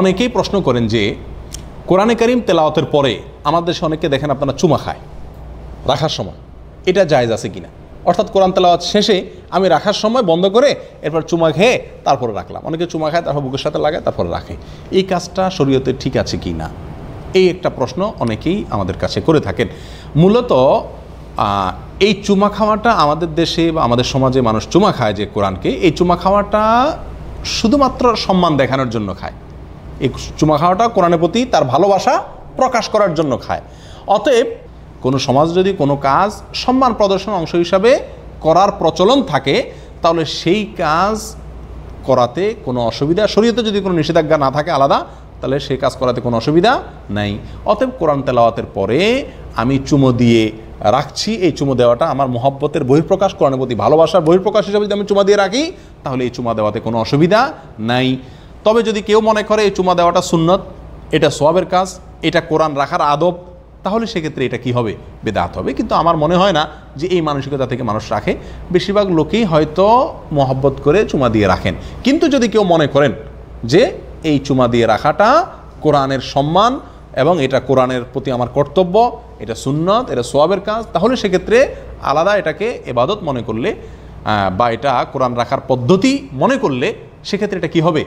অনেকেই প্রশ্ন করেন যে কোরআনে করিম তেলাওয়াতের পরে আমাদের দেশে অনেকে দেখেন আপনারা চুমা খায় রাখার সময় এটা জায়জ আছে কিনা অর্থাৎ কোরআন তেলাওয়াত শেষে আমি রাখার সময় বন্ধ করে এরপর চুমা খেয়ে তারপরে রাখলাম অনেকে চুমা খায় তারপর বুকের সাথে লাগায় তারপরে রাখে এই কাজটা শরীয়তে ঠিক আছে কি না এই একটা প্রশ্ন অনেকেই আমাদের কাছে করে থাকেন মূলত এই চুমা খাওয়াটা আমাদের দেশে বা আমাদের সমাজে মানুষ চুমা খায় যে কোরআনকে এই চুমা খাওয়াটা শুধুমাত্র সম্মান দেখানোর জন্য খায় এই চুমা খাওয়াটা কোরআনের প্রতি তার ভালোবাসা প্রকাশ করার জন্য খায় অতএব কোনো সমাজ যদি কোনো কাজ সম্মান প্রদর্শন অংশ হিসাবে করার প্রচলন থাকে তাহলে সেই কাজ করাতে কোনো অসুবিধা শরীয়তে যদি কোনো নিষেধাজ্ঞা না থাকে আলাদা তাহলে সেই কাজ করাতে কোনো অসুবিধা নাই অতএব কোরআন তেলাওয়াতের পরে আমি চুমো দিয়ে রাখছি এই চুমো দেওয়াটা আমার মহব্বতের বহিঃপ্রকাশ কোরআনের প্রতি ভালোবাসার বহিঃপ্রকাশ হিসাবে যদি আমি চুমা দিয়ে রাখি তাহলে এই চুমা দেওয়াতে কোনো অসুবিধা নাই তবে যদি কেউ মনে করে এই চুমা দেওয়াটা সুন্নত এটা সোয়াবের কাজ এটা কোরআন রাখার আদব তাহলে সেক্ষেত্রে এটা কি হবে বেদাত হবে কিন্তু আমার মনে হয় না যে এই মানসিকতা থেকে মানুষ রাখে বেশিরভাগ লোকেই হয়তো মহব্বত করে চুমা দিয়ে রাখেন কিন্তু যদি কেউ মনে করেন যে এই চুমা দিয়ে রাখাটা কোরআনের সম্মান এবং এটা কোরআনের প্রতি আমার কর্তব্য এটা সুন্নত এটা সোয়াবের কাজ তাহলে সেক্ষেত্রে আলাদা এটাকে এবাদত মনে করলে বা এটা কোরআন রাখার পদ্ধতি মনে করলে সেক্ষেত্রে এটা কি হবে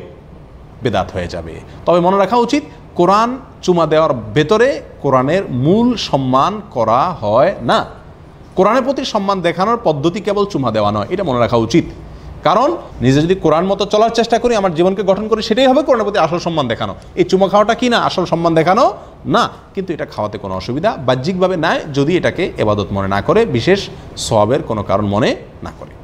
বেদাত হয়ে যাবে তবে মনে রাখা উচিত কোরআন চুমা দেওয়ার ভেতরে কোরআনের মূল সম্মান করা হয় না কোরআনের প্রতি সম্মান দেখানোর পদ্ধতি কেবল চুমা দেওয়া নয় এটা মনে রাখা উচিত কারণ নিজে যদি কোরআন মতো চলার চেষ্টা করি আমার জীবনকে গঠন করি সেটাই হবে কোরআনের প্রতি আসল সম্মান দেখানো এই চুমা খাওয়াটা কি না আসল সম্মান দেখানো না কিন্তু এটা খাওয়াতে কোনো অসুবিধা বাহ্যিকভাবে নাই যদি এটাকে এবাদত মনে না করে বিশেষ সবের কোনো কারণ মনে না করে